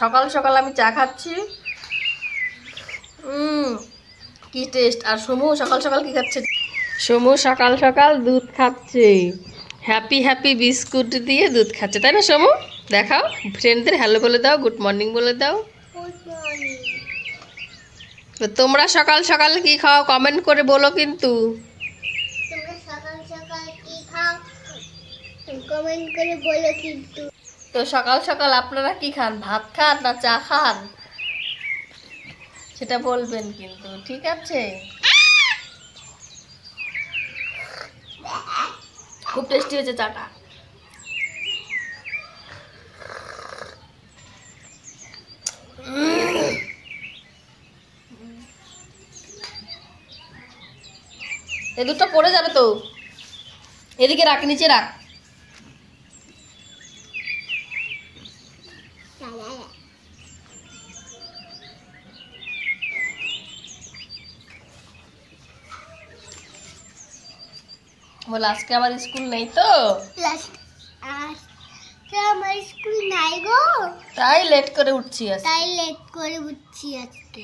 সকাল সকাল আমি চা খাচ্ছি কি টেস্ট আর সমু সকাল সকাল কি খাচ্ছে সমু সকাল সকাল দুধ খাচ্ছে হ্যাপি হ্যাপি বিস্কুট দিয়ে দুধ খাচ্ছে তাই না সমু দেখাও ফ্রেন্ডদের হ্যালো বলে দাও গুড মর্নিং বলে দাও তো তোমরা সকাল সকাল তোমরা সকাল সকাল কি খাও কমেন্ট করে বলো কিন্তু তো সকাল সকাল আপনারা কি খান ভাত খান না চা খান সেটা বলবেন কিন্তু ঠিক আছে খুব টেস্টি হয়েছে চাটা এ দুটো পড়ে যাবে তো এদিকে রাখ নিচে রাখ বল আজকে আমার স্কুল নেই তো আমার স্কুল নাই গো তাই লেট করে উঠছি তাই লেট করে উঠছি আজকে